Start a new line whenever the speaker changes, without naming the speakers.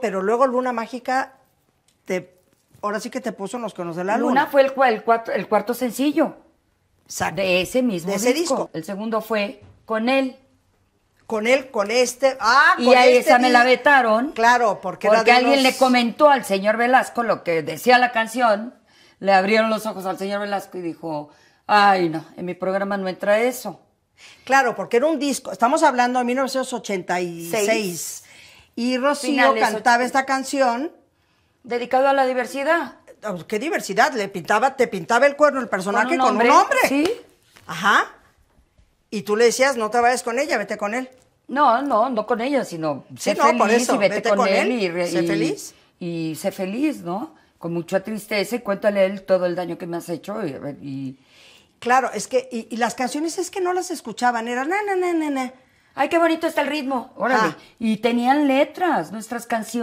pero luego Luna Mágica te, ahora sí que te puso en los conos de la luna. Luna fue el, el, el cuarto sencillo. De ese mismo disco. El segundo fue con él. Con él, con este. Ah, y ahí a este esa me la vetaron. Claro, porque, porque alguien le comentó al señor Velasco lo que decía la canción. Le abrieron los ojos al señor Velasco y dijo, ay no, en mi programa no entra eso. Claro, porque era un disco. Estamos hablando de 1986. Seis. Y Rocío cantaba esta canción. ¿Dedicado a la diversidad? Oh, ¿Qué diversidad? Le pintaba, te pintaba el cuerno el personaje con un, hombre. Sí. Ajá. Y tú le decías, no te vayas con ella, vete con él. No, no, no con ella, sino sé y vete, con, él, y, sé feliz. Y sé feliz, ¿no? Con mucha tristeza y cuéntale él todo el daño que me has hecho y, Claro, es que, y, las canciones es que no las escuchaban, eran na, na, na, ay, qué bonito está el ritmo, órale. Ah. Y tenían letras, nuestras canciones.